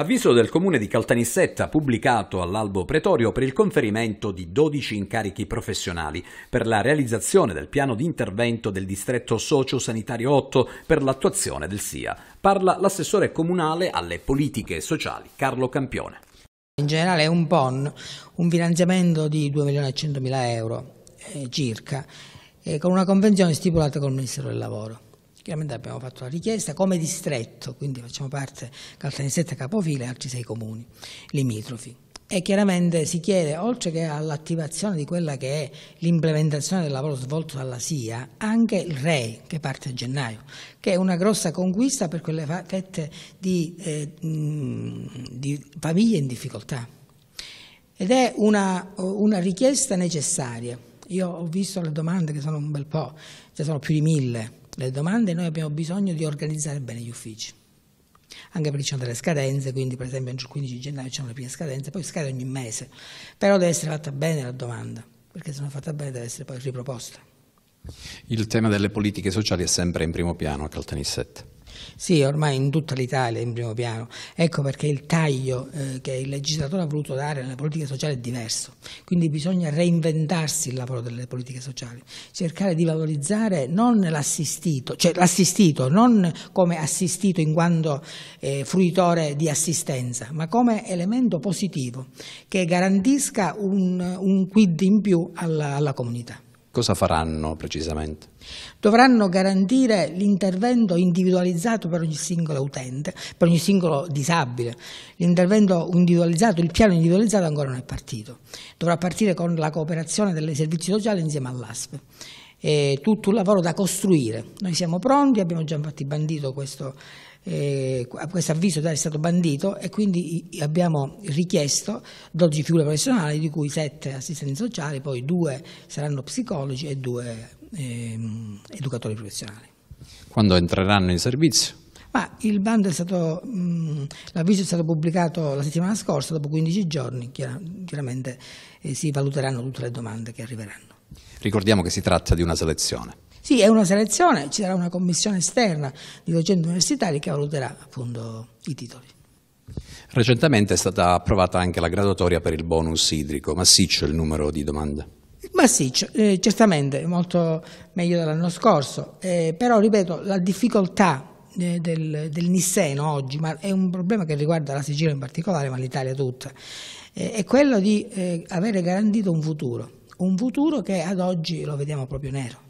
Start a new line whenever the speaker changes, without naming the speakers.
Avviso del comune di Caltanissetta pubblicato all'albo pretorio per il conferimento di 12 incarichi professionali per la realizzazione del piano di intervento del distretto socio-sanitario 8 per l'attuazione del SIA. Parla l'assessore comunale alle politiche sociali Carlo Campione.
In generale è un PON, un finanziamento di 2.100.000 euro eh, circa, eh, con una convenzione stipulata col Ministero del Lavoro. Chiaramente abbiamo fatto la richiesta come distretto, quindi facciamo parte Caltanissetta Capofila e altri sei comuni limitrofi. E chiaramente si chiede, oltre che all'attivazione di quella che è l'implementazione del lavoro svolto dalla SIA, anche il REI che parte a gennaio, che è una grossa conquista per quelle fette di, eh, di famiglie in difficoltà. Ed è una, una richiesta necessaria. Io ho visto le domande che sono un bel po', ce cioè ne sono più di mille delle domande, noi abbiamo bisogno di organizzare bene gli uffici. Anche perché ci sono delle scadenze, quindi per esempio il 15 gennaio c'è una le scadenza, poi scade ogni mese, però deve essere fatta bene la domanda, perché se non è fatta bene deve essere poi riproposta.
Il tema delle politiche sociali è sempre in primo piano a Caltanissette.
Sì, ormai in tutta l'Italia in primo piano. Ecco perché il taglio eh, che il legislatore ha voluto dare alle politica sociale è diverso. Quindi bisogna reinventarsi il lavoro delle politiche sociali, cercare di valorizzare non l'assistito, cioè l'assistito, non come assistito in quanto eh, fruitore di assistenza, ma come elemento positivo che garantisca un, un quid in più alla, alla comunità.
Cosa faranno precisamente?
Dovranno garantire l'intervento individualizzato per ogni singolo utente, per ogni singolo disabile. L'intervento individualizzato, il piano individualizzato ancora non è partito. Dovrà partire con la cooperazione dei servizi sociali insieme all'ASP eh, tutto un lavoro da costruire. Noi siamo pronti, abbiamo già infatti bandito questo, eh, questo avviso è stato bandito e quindi abbiamo richiesto 12 figure professionali, di cui 7 assistenti sociali, poi 2 saranno psicologi e 2 eh, educatori professionali.
Quando entreranno in servizio?
Ma il bando è stato, mm, l'avviso è stato pubblicato la settimana scorsa, dopo 15 giorni, chiaramente eh, si valuteranno tutte le domande che arriveranno.
Ricordiamo che si tratta di una selezione.
Sì, è una selezione, ci sarà una commissione esterna di docenti universitari che valuterà appunto i titoli.
Recentemente è stata approvata anche la graduatoria per il bonus idrico, massiccio il numero di domande.
Massiccio, eh, certamente, molto meglio dell'anno scorso, eh, però ripeto, la difficoltà eh, del, del, Nisseno oggi, ma è un problema che riguarda la Sicilia in particolare, ma l'Italia tutta, eh, è quello di eh, avere garantito un futuro un futuro che ad oggi lo vediamo proprio nero.